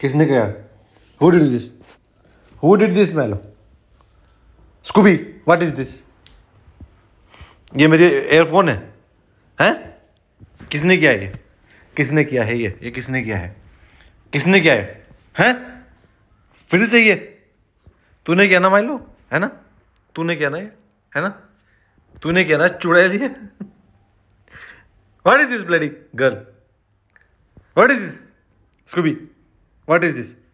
किसने किया who did this who did this लो स्कूबी व्हाट इज दिस ये मेरे एयरफोन है हैं किसने किया ये किसने किया है ये ये किसने किया है किसने किया है हैं फिर से चाहिए तूने किया ना माइलो है ना तूने किया ना ये है ना तूने किया ना चुड़ैल ये what is this bloody girl what is this Scooby What is this?